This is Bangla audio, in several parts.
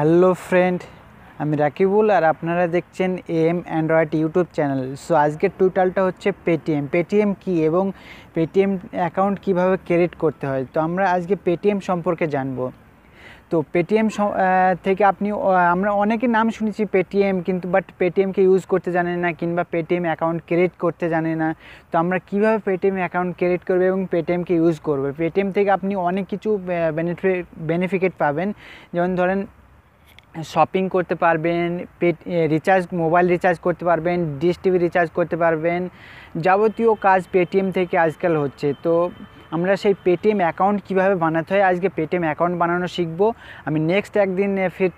হ্যালো ফ্রেন্ড আমি রাকিবুল আর আপনারা দেখছেন M android YouTube channel so আজকের টিউটালটা হচ্ছে পেটিএম পেটিএম কি এবং পেটিএম অ্যাকাউন্ট কিভাবে ক্রিয়েট করতে হয় তো আমরা আজকে পেটিএম সম্পর্কে জানবো তো পেটিএম থেকে আপনি আমরা অনেকে নাম শুনেছি পেটিএম কিন্তু বাট পেটিএমকে ইউজ করতে জানে না কিংবা পেটিএম অ্যাকাউন্ট ক্রিয়েট করতে জানে না তো আমরা কিভাবে পেটিএম অ্যাকাউন্ট ক্রিয়েট করবে এবং পেটিএমকে ইউজ করবে পেটিএম থেকে আপনি অনেক কিছু বেনিফিট বেনিফিট পাবেন যেমন ধরেন শপিং করতে পারবেন পেট রিচার্জ মোবাইল রিচার্জ করতে পারবেন ডিস টিভি রিচার্জ করতে পারবেন যাবতীয় কাজ পেটিএম থেকে আজকাল হচ্ছে তো আমরা সেই পেটিএম অ্যাকাউন্ট কিভাবে বানাতে হয় আজকে পেটিএম অ্যাকাউন্ট বানানো শিখবো আমি নেক্সট একদিন ফির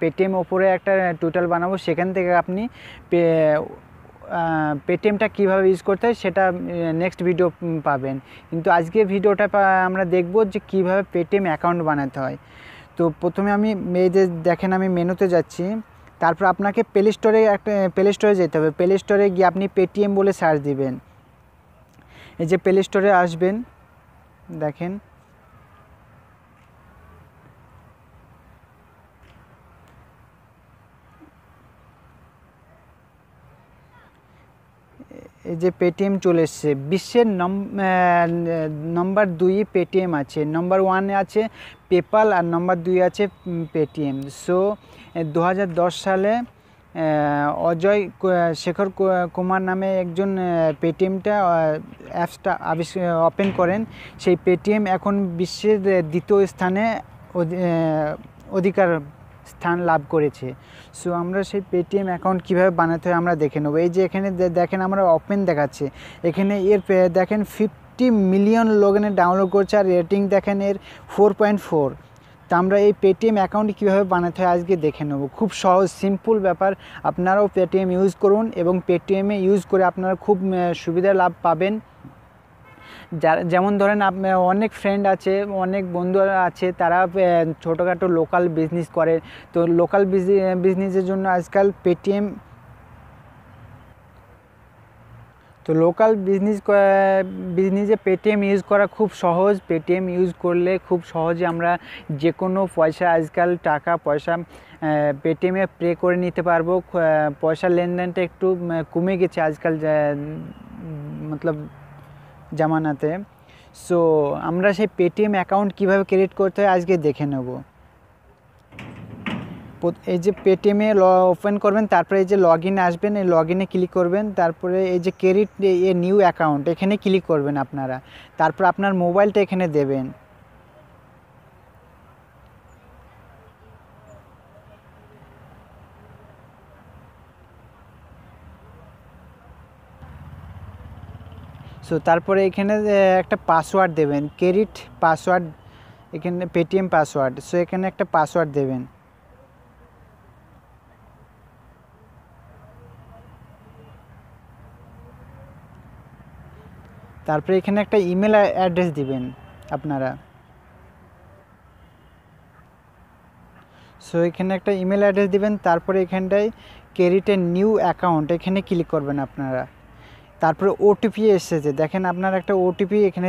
পেটিএম ওপরে একটা টোটাল বানাবো সেখান থেকে আপনি পেটিএমটা কিভাবে ইউজ করতে হয় সেটা নেক্সট ভিডিও পাবেন কিন্তু আজকে ভিডিওটা আমরা দেখব যে কিভাবে পেটিএম অ্যাকাউন্ট বানাতে হয় তো প্রথমে আমি মেয়েদের দেখেন আমি মেনুতে যাচ্ছি তারপর আপনাকে প্লে স্টোরে একটা প্লে স্টোরে যেতে হবে প্লে স্টোরে গিয়ে আপনি পেটিএম বলে সার্চ দিবেন এই যে প্লে স্টোরে আসবেন দেখেন এই যে পেটিএম চলে এসছে বিশ্বের নম্বর দুই পেটিএম আছে নম্বর ওয়ানে আছে পেপাল আর নম্বর দুই আছে পেটিএম সো দু সালে অজয় শেখর কুমার নামে একজন পেটিএমটা অ্যাপসটা আবিষ্কার ওপেন করেন সেই পেটিএম এখন বিশ্বের দ্বিতীয় স্থানে অধিকার স্থান লাভ করেছে সো আমরা সেই পেটিএম অ্যাকাউন্ট কীভাবে বানাতে হয় আমরা দেখে নেবো এই যে এখানে দেখেন আমরা ওপেন দেখাচ্ছে এখানে এর দেখেন ফিফটি মিলিয়ন লোকনে ডাউনলোড করছে আর রেটিং দেখেন এর ফোর পয়েন্ট ফোর তো আমরা এই পেটিএম অ্যাকাউন্ট কীভাবে বানাতে হয় আজকে দেখে নেবো খুব সহজ সিম্পল ব্যাপার আপনারাও পেটিএম ইউজ করুন এবং পেটিএমে ইউজ করে আপনারা খুব সুবিধা লাভ পাবেন যারা যেমন ধরেন অনেক ফ্রেন্ড আছে অনেক বন্ধু আছে তারা ছোটোখাটো লোকাল বিজনেস করে তো লোকাল বিজনেসের জন্য আজকাল পেটিএম তো লোকাল বিজনেস বিজনেসে পেটিএম ইউজ করা খুব সহজ পেটিএম ইউজ করলে খুব সহজে আমরা যে কোনো পয়সা আজকাল টাকা পয়সা পেটিএমে পে করে নিতে পারবো পয়সা লেনদেনটা একটু কমে গেছে আজকাল মতলব জামানাতে সো আমরা সেই পেটিএম অ্যাকাউন্ট কিভাবে ক্রিয়েট করতে হয় আজকে দেখে নেব এই যে পেটিএমে ল ওপেন করবেন তারপরে এই যে লগ ইন আসবেন এই লগ ইনে ক্লিক করবেন তারপরে এই যে ক্রেডিট এ নিউ অ্যাকাউন্ট এখানে ক্লিক করবেন আপনারা তারপর আপনার মোবাইলটা এখানে দেবেন সো তারপরে এখানে একটা পাসওয়ার্ড দেবেন ক্রেডিট পাসওয়ার্ড এখানে পেটিএম পাসওয়ার্ড সো এখানে একটা পাসওয়ার্ড দেবেন তারপরে এখানে একটা ইমেল অ্যাড্রেস দিবেন আপনারা সো এখানে একটা ইমেল অ্যাড্রেস দিবেন তারপরে এখানটায় ক্রেডিটের নিউ অ্যাকাউন্ট এখানে ক্লিক করবেন আপনারা তারপরে ওটিপি এসেছে দেখেন আপনার একটা ওটিপি এখানে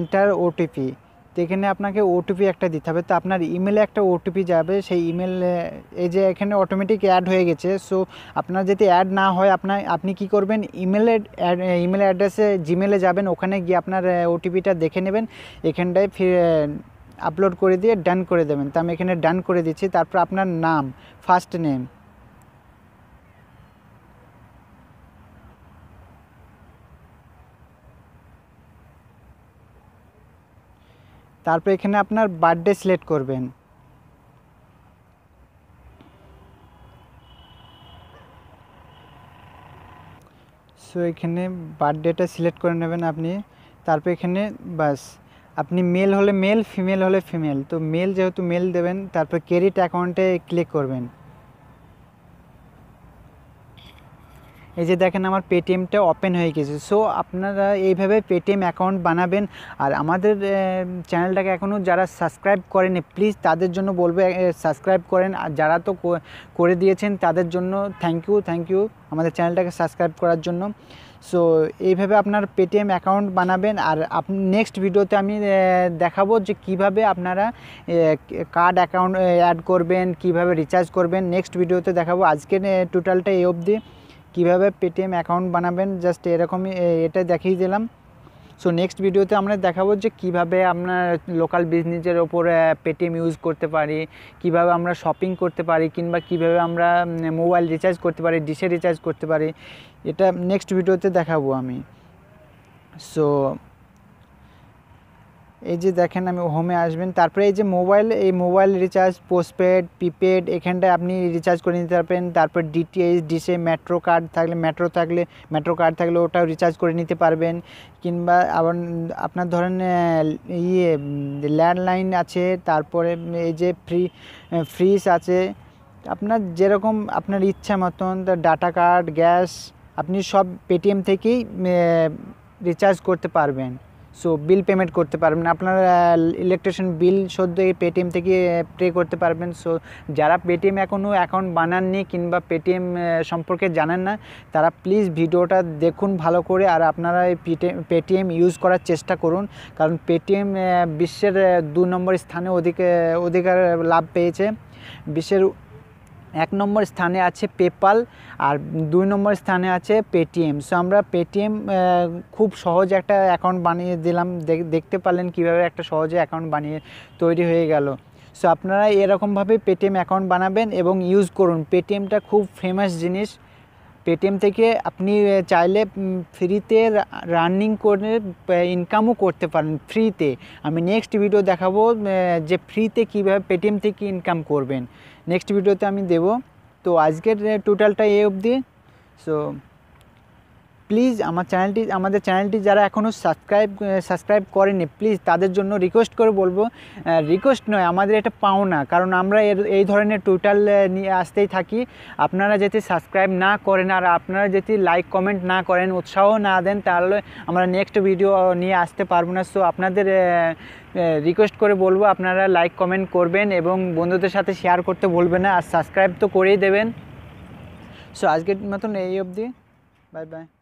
ইন্টার ওটিপি তো এখানে আপনাকে ওটিপি একটা দিতে হবে তো আপনার ইমেলে একটা ওটিপি যাবে সেই ইমেল এই যে এখানে অটোমেটিক অ্যাড হয়ে গেছে সো আপনার যদি অ্যাড না হয় আপনার আপনি কি করবেন ইমেলে ইমেল অ্যাড্রেসে জিমেলে যাবেন ওখানে গিয়ে আপনার ওটিপিটা দেখে নেবেন এখানটায় ফিরে আপলোড করে দিয়ে ডান করে দেবেন তো আমি এখানে ডান করে দিচ্ছি তারপর আপনার নাম ফার্স্ট নেম তারপর এখানে আপনার বার্থডে সিলেক্ট করবেন সো এখানে বার্থডেটা সিলেক্ট করে নেবেন আপনি তারপর এখানে বাস আপনি মেল হলে মেল ফিমেল হলে ফিমেল তো মেল যেহেতু মেল দেবেন তারপর ক্রেডিট অ্যাকাউন্টে ক্লিক করবেন এই যে দেখেন আমার পেটিএমটা ওপেন হয়ে গেছে সো আপনারা এইভাবে পেটিএম অ্যাকাউন্ট বানাবেন আর আমাদের চ্যানেলটাকে এখনও যারা সাবস্ক্রাইব করেনি প্লিজ তাদের জন্য বলবো সাবস্ক্রাইব করেন আর যারা তো করে দিয়েছেন তাদের জন্য থ্যাংক ইউ থ্যাংক ইউ আমাদের চ্যানেলটাকে সাবস্ক্রাইব করার জন্য সো এইভাবে আপনার পেটিএম অ্যাকাউন্ট বানাবেন আর আপনি নেক্সট ভিডিওতে আমি দেখাবো যে কিভাবে আপনারা কার্ড অ্যাকাউন্ট অ্যাড করবেন কিভাবে রিচার্জ করবেন নেক্সট ভিডিওতে দেখাবো আজকের টোটালটা এই অবধি কীভাবে পেটিএম অ্যাকাউন্ট বানাবেন জাস্ট এরকমই এটা দেখিয়ে দিলাম সো নেক্সট ভিডিওতে আমরা দেখাবো যে কিভাবে আপনার লোকাল বিজনেসের ওপর পেটিএম ইউজ করতে পারি কিভাবে আমরা শপিং করতে পারি কিংবা কিভাবে আমরা মোবাইল রিচার্জ করতে পারি ডিশে রিচার্জ করতে পারি এটা নেক্সট ভিডিওতে দেখাবো আমি সো এই যে দেখেন আমি হোমে আসবেন তারপরে এই যে মোবাইল এই মোবাইল রিচার্জ পোস্টপেড প্রিপেড এখানটায় আপনি রিচার্জ করে নিতে পারবেন তারপর ডিটিএইচ ডিসে মেট্রো কার্ড থাকলে মেট্রো থাকলে মেট্রো কার্ড থাকলে ওটাও রিচার্জ করে নিতে পারবেন কিংবা আবার আপনার ধরেন ইয়ে ল্যান্ডলাইন আছে তারপরে এই যে ফ্রি ফ্রিজ আছে আপনার যেরকম আপনার ইচ্ছা মতন ডাটা কার্ড গ্যাস আপনি সব পেটিএম থেকেই রিচার্জ করতে পারবেন সো বিল পেমেন্ট করতে পারবেন আপনার ইলেকট্রিশিয়ান বিল সদ্য এই পেটিএম থেকে পে করতে পারবেন সো যারা পেটিএম এখনও অ্যাকাউন্ট বানাননি কিংবা পেটিএম সম্পর্কে জানেন না তারা প্লিজ ভিডিওটা দেখুন ভালো করে আর আপনারা এই পেটিএম ইউজ করার চেষ্টা করুন কারণ পেটিএম বিশ্বের দু নম্বর স্থানে অধিক অধিকার লাভ পেয়েছে বিশ্বের এক নম্বর স্থানে আছে পেপাল আর দুই নম্বর স্থানে আছে পেটিএম সো আমরা পেটিএম খুব সহজ একটা অ্যাকাউন্ট বানিয়ে দিলাম দেখতে পারলেন কিভাবে একটা সহজে অ্যাকাউন্ট বানিয়ে তৈরি হয়ে গেল সো আপনারা এরকমভাবে পেটিএম অ্যাকাউন্ট বানাবেন এবং ইউজ করুন পেটিএমটা খুব ফেমাস জিনিস পেটিএম থেকে আপনি চাইলে ফ্রিতে রানিং করে ইনকামও করতে পারেন ফ্রিতে আমি নেক্সট ভিডিও দেখাবো যে ফ্রিতে কীভাবে পেটিএম থেকে ইনকাম করবেন নেক্সট ভিডিওতে আমি দেব তো আজকের টোটালটা এ অবধি সো প্লিজ আমার চ্যানেলটি আমাদের চ্যানেলটি যারা এখনও সাবস্ক্রাইব সাবস্ক্রাইব করেনি প্লিজ তাদের জন্য রিকোয়েস্ট করে বলবো রিকোয়েস্ট নয় আমাদের এটা পাওনা কারণ আমরা এর এই ধরনের টোটাল নিয়ে আসতেই থাকি আপনারা যদি সাবস্ক্রাইব না করেন আর আপনারা যদি লাইক কমেন্ট না করেন উৎসাহ না দেন তাহলে আমরা নেক্সট ভিডিও নিয়ে আসতে পারবো না সো আপনাদের রিকোয়েস্ট করে বলবো আপনারা লাইক কমেন্ট করবেন এবং বন্ধুদের সাথে শেয়ার করতে বলবেন না আর সাবস্ক্রাইব তো করেই দেবেন সো আজকের মতন এই অবধি বাই বাই